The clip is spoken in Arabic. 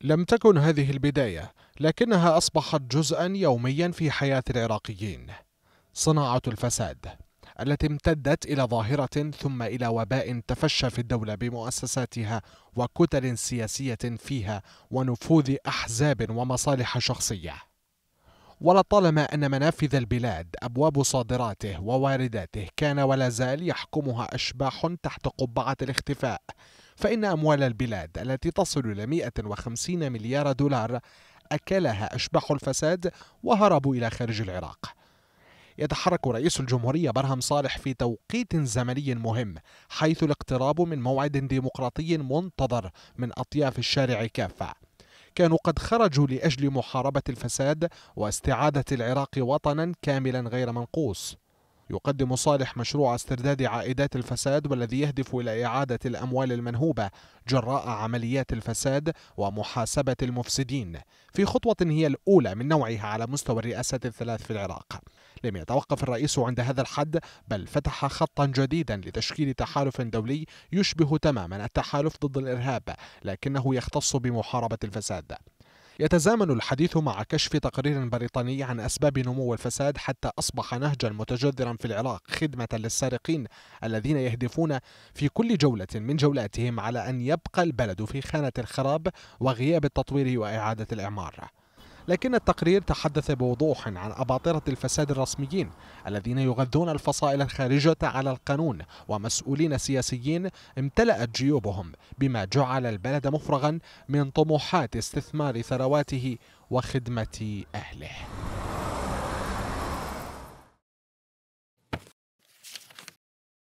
لم تكن هذه البداية لكنها أصبحت جزءا يوميا في حياة العراقيين صناعة الفساد التي امتدت إلى ظاهرة ثم إلى وباء تفشى في الدولة بمؤسساتها وكتل سياسية فيها ونفوذ أحزاب ومصالح شخصية ولطالما أن منافذ البلاد أبواب صادراته ووارداته كان ولا زال يحكمها أشباح تحت قبعة الاختفاء فإن أموال البلاد التي تصل إلى 150 مليار دولار أكلها أشباح الفساد وهربوا إلى خارج العراق يتحرك رئيس الجمهورية برهم صالح في توقيت زمني مهم حيث الاقتراب من موعد ديمقراطي منتظر من أطياف الشارع كافة كانوا قد خرجوا لأجل محاربة الفساد واستعادة العراق وطنا كاملا غير منقوص يقدم صالح مشروع استرداد عائدات الفساد والذي يهدف إلى إعادة الأموال المنهوبة جراء عمليات الفساد ومحاسبة المفسدين في خطوة هي الأولى من نوعها على مستوى الرئاسة الثلاث في العراق لم يتوقف الرئيس عند هذا الحد بل فتح خطا جديدا لتشكيل تحالف دولي يشبه تماما التحالف ضد الإرهاب لكنه يختص بمحاربة الفساد يتزامن الحديث مع كشف تقرير بريطاني عن أسباب نمو الفساد حتى أصبح نهجا متجذرا في العراق خدمة للسارقين الذين يهدفون في كل جولة من جولاتهم على أن يبقى البلد في خانة الخراب وغياب التطوير وإعادة الإعمار لكن التقرير تحدث بوضوح عن أباطرة الفساد الرسميين الذين يغذون الفصائل الخارجة على القانون ومسؤولين سياسيين امتلأت جيوبهم بما جعل البلد مفرغا من طموحات استثمار ثرواته وخدمة أهله